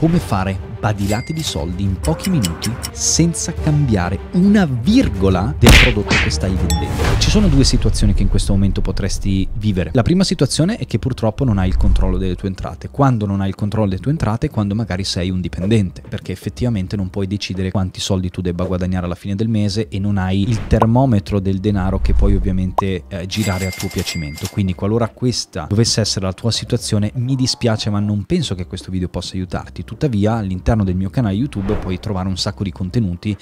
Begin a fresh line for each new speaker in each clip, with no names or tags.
come fare badilate di soldi in pochi minuti senza cambiare una virgola del prodotto che stai vendendo. Ci sono due situazioni che in questo momento potresti vivere. La prima situazione è che purtroppo non hai il controllo delle tue entrate. Quando non hai il controllo delle tue entrate, quando magari sei un dipendente, perché effettivamente non puoi decidere quanti soldi tu debba guadagnare alla fine del mese e non hai il termometro del denaro che puoi ovviamente eh, girare a tuo piacimento. Quindi qualora questa dovesse essere la tua situazione, mi dispiace ma non penso che questo video possa aiutarti. Tuttavia all'interno all'interno del mio canale YouTube puoi trovare un sacco di contenuti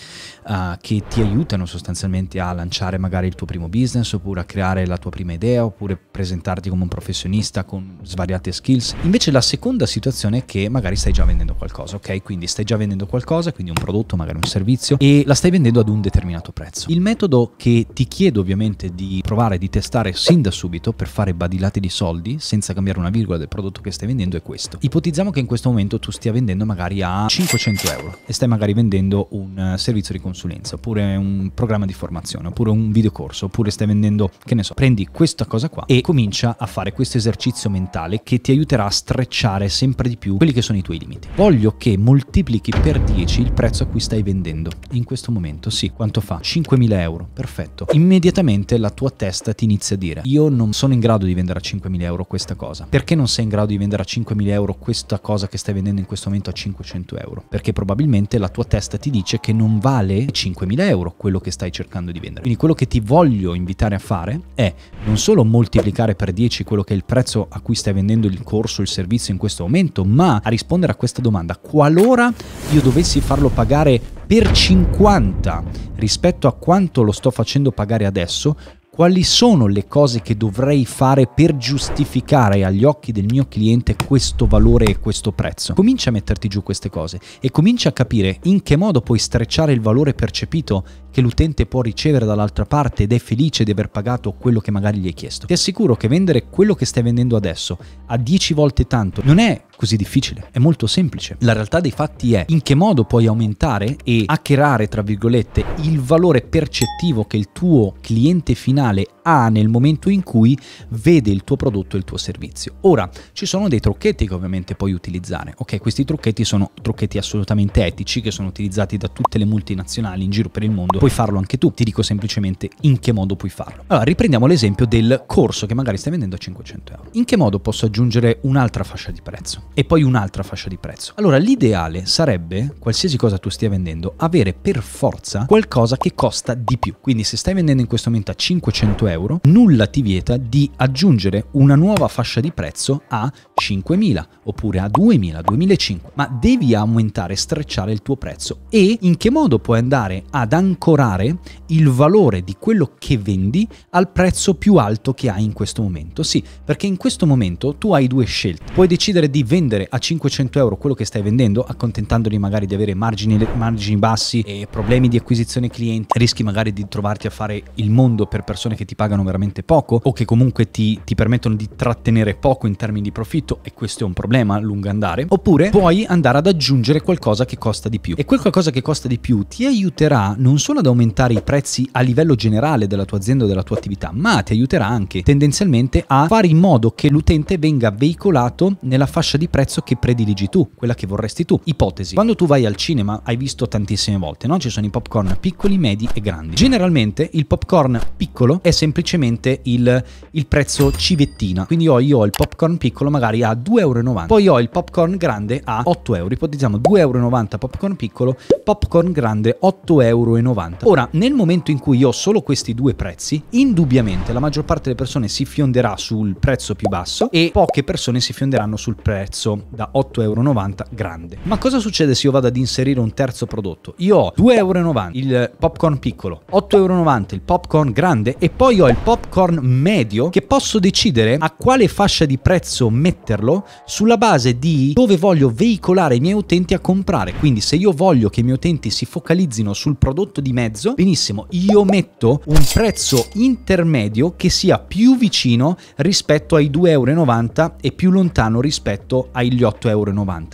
uh, che ti aiutano sostanzialmente a lanciare magari il tuo primo business oppure a creare la tua prima idea oppure presentarti come un professionista con svariate skills. Invece la seconda situazione è che magari stai già vendendo qualcosa, ok? Quindi stai già vendendo qualcosa, quindi un prodotto, magari un servizio e la stai vendendo ad un determinato prezzo. Il metodo che ti chiedo ovviamente di provare, di testare sin da subito per fare badilate di soldi senza cambiare una virgola del prodotto che stai vendendo è questo. Ipotizziamo che in questo momento tu stia vendendo magari a 500 euro e stai magari vendendo un eh, servizio di consulenza oppure un programma di formazione oppure un videocorso oppure stai vendendo che ne so prendi questa cosa qua e comincia a fare questo esercizio mentale che ti aiuterà a strecciare sempre di più quelli che sono i tuoi limiti voglio che moltiplichi per 10 il prezzo a cui stai vendendo in questo momento sì quanto fa 5.000 euro perfetto immediatamente la tua testa ti inizia a dire io non sono in grado di vendere a 5.000 euro questa cosa perché non sei in grado di vendere a 5.000 euro questa cosa che stai vendendo in questo momento a 500 500 euro, perché probabilmente la tua testa ti dice che non vale 5.000 euro quello che stai cercando di vendere. Quindi quello che ti voglio invitare a fare è non solo moltiplicare per 10 quello che è il prezzo a cui stai vendendo il corso, il servizio in questo momento, ma a rispondere a questa domanda, qualora io dovessi farlo pagare per 50 rispetto a quanto lo sto facendo pagare adesso, quali sono le cose che dovrei fare per giustificare agli occhi del mio cliente questo valore e questo prezzo. Comincia a metterti giù queste cose e comincia a capire in che modo puoi strecciare il valore percepito che l'utente può ricevere dall'altra parte ed è felice di aver pagato quello che magari gli hai chiesto. Ti assicuro che vendere quello che stai vendendo adesso a 10 volte tanto non è così difficile, è molto semplice. La realtà dei fatti è in che modo puoi aumentare e hackerare, tra virgolette, il valore percettivo che il tuo cliente finale ha nel momento in cui vede il tuo prodotto e il tuo servizio. Ora, ci sono dei trucchetti che ovviamente puoi utilizzare. Ok, questi trucchetti sono trucchetti assolutamente etici che sono utilizzati da tutte le multinazionali in giro per il mondo. Puoi farlo anche tu, ti dico semplicemente in che modo puoi farlo. Allora, riprendiamo l'esempio del corso che magari stai vendendo a 500 euro. In che modo posso aggiungere un'altra fascia di prezzo? e poi un'altra fascia di prezzo. Allora l'ideale sarebbe, qualsiasi cosa tu stia vendendo, avere per forza qualcosa che costa di più. Quindi se stai vendendo in questo momento a 500 euro, nulla ti vieta di aggiungere una nuova fascia di prezzo a 5.000 oppure a 2.000, 2.500, ma devi aumentare, strecciare il tuo prezzo e in che modo puoi andare ad ancorare il valore di quello che vendi al prezzo più alto che hai in questo momento. Sì, perché in questo momento tu hai due scelte. Puoi decidere di vendere vendere a 500 euro quello che stai vendendo, accontentandoli magari di avere margini, margini bassi e problemi di acquisizione clienti, rischi magari di trovarti a fare il mondo per persone che ti pagano veramente poco o che comunque ti, ti permettono di trattenere poco in termini di profitto e questo è un problema a lungo andare, oppure puoi andare ad aggiungere qualcosa che costa di più. E quel qualcosa che costa di più ti aiuterà non solo ad aumentare i prezzi a livello generale della tua azienda o della tua attività, ma ti aiuterà anche tendenzialmente a fare in modo che l'utente venga veicolato nella fascia di di prezzo che prediligi tu, quella che vorresti tu. Ipotesi, quando tu vai al cinema hai visto tantissime volte, no? Ci sono i popcorn piccoli, medi e grandi. Generalmente il popcorn piccolo è semplicemente il, il prezzo civettina, quindi ho, io ho il popcorn piccolo magari a 2,90 euro, poi ho il popcorn grande a 8 euro, ipotizziamo 2,90 euro popcorn piccolo, popcorn grande 8,90 euro. Ora, nel momento in cui io ho solo questi due prezzi, indubbiamente la maggior parte delle persone si fionderà sul prezzo più basso e poche persone si fionderanno sul prezzo prezzo da 8,90 euro grande. Ma cosa succede se io vado ad inserire un terzo prodotto? Io ho 2,90 euro il popcorn piccolo, 8,90 euro il popcorn grande e poi ho il popcorn medio che posso decidere a quale fascia di prezzo metterlo sulla base di dove voglio veicolare i miei utenti a comprare. Quindi se io voglio che i miei utenti si focalizzino sul prodotto di mezzo, benissimo, io metto un prezzo intermedio che sia più vicino rispetto ai 2,90 euro e più lontano rispetto agli 8,90 euro.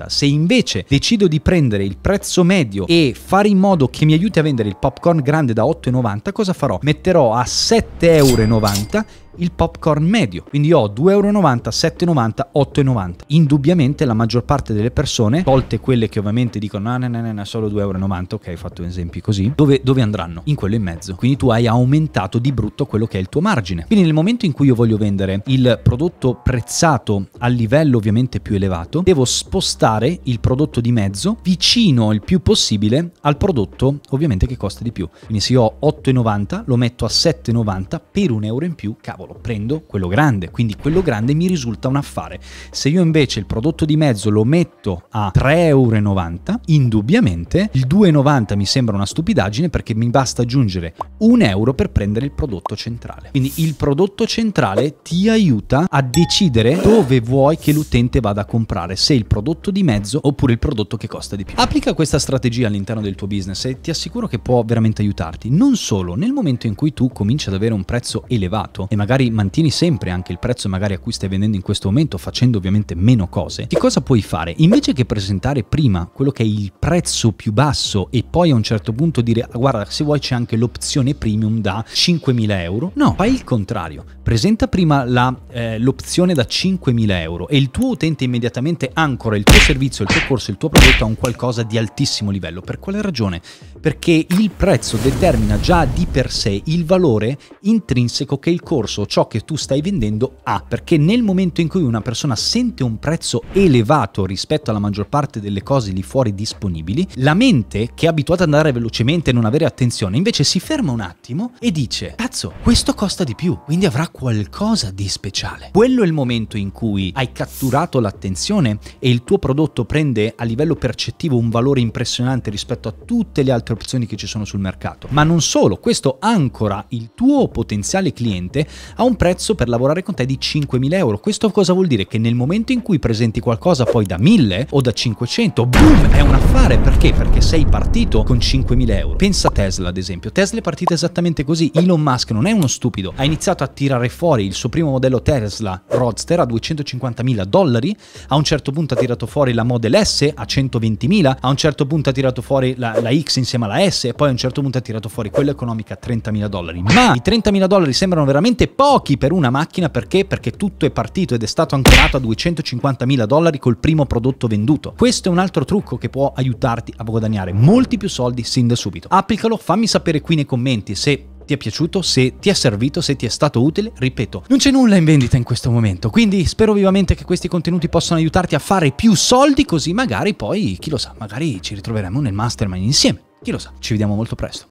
Se invece decido di prendere il prezzo medio e fare in modo che mi aiuti a vendere il popcorn grande da 8,90, cosa farò? Metterò a 7,90 euro il popcorn medio, quindi ho 2,90 euro, 7,90, euro, 8,90. euro. Indubbiamente la maggior parte delle persone, tolte quelle che ovviamente dicono no, no, no, no, solo 2,90 euro, ok, ho fatto esempi così, dove, dove andranno? In quello in mezzo. Quindi tu hai aumentato di brutto quello che è il tuo margine. Quindi nel momento in cui io voglio vendere il prodotto prezzato a livello ovviamente più elevato, devo spostare il prodotto di mezzo vicino il più possibile al prodotto ovviamente che costa di più. Quindi se io ho 8,90 lo metto a 7,90 per un euro in più, cavolo cavolo, prendo quello grande, quindi quello grande mi risulta un affare. Se io invece il prodotto di mezzo lo metto a 3,90 euro, indubbiamente il 2,90 mi sembra una stupidaggine perché mi basta aggiungere un euro per prendere il prodotto centrale. Quindi il prodotto centrale ti aiuta a decidere dove vuoi che l'utente vada a comprare, se il prodotto di mezzo oppure il prodotto che costa di più. Applica questa strategia all'interno del tuo business e ti assicuro che può veramente aiutarti. Non solo, nel momento in cui tu cominci ad avere un prezzo elevato e magari magari mantieni sempre anche il prezzo magari a cui stai vendendo in questo momento facendo ovviamente meno cose, che cosa puoi fare? Invece che presentare prima quello che è il prezzo più basso e poi a un certo punto dire ah, guarda se vuoi c'è anche l'opzione premium da 5.000 euro, no, fai il contrario, presenta prima eh, l'opzione eh, da 5.000 euro e il tuo utente immediatamente ancora il tuo servizio, il tuo corso, il tuo prodotto a un qualcosa di altissimo livello. Per quale ragione? Perché il prezzo determina già di per sé il valore intrinseco che il corso ciò che tu stai vendendo ha, perché nel momento in cui una persona sente un prezzo elevato rispetto alla maggior parte delle cose lì fuori disponibili, la mente, che è abituata ad andare velocemente e non avere attenzione, invece si ferma un attimo e dice, cazzo, questo costa di più, quindi avrà qualcosa di speciale. Quello è il momento in cui hai catturato l'attenzione e il tuo prodotto prende a livello percettivo un valore impressionante rispetto a tutte le altre opzioni che ci sono sul mercato. Ma non solo, questo ancora il tuo potenziale cliente ha un prezzo per lavorare con te di 5.000 euro. Questo cosa vuol dire? Che nel momento in cui presenti qualcosa poi da 1.000 o da 500, boom, è un affare. Perché? Perché sei partito con 5.000 euro. Pensa a Tesla, ad esempio. Tesla è partita esattamente così. Elon Musk non è uno stupido. Ha iniziato a tirare fuori il suo primo modello Tesla Roadster a 250.000 dollari. A un certo punto ha tirato fuori la Model S a 120.000. A un certo punto ha tirato fuori la, la X insieme alla S. E poi a un certo punto ha tirato fuori quella economica a 30.000 dollari. Ma i 30.000 dollari sembrano veramente pochi pochi per una macchina perché? Perché tutto è partito ed è stato ancorato a 250.000 dollari col primo prodotto venduto. Questo è un altro trucco che può aiutarti a guadagnare molti più soldi sin da subito. Applicalo, fammi sapere qui nei commenti se ti è piaciuto, se ti è servito, se ti è stato utile, ripeto, non c'è nulla in vendita in questo momento, quindi spero vivamente che questi contenuti possano aiutarti a fare più soldi così magari poi, chi lo sa, magari ci ritroveremo nel mastermind insieme, chi lo sa, ci vediamo molto presto.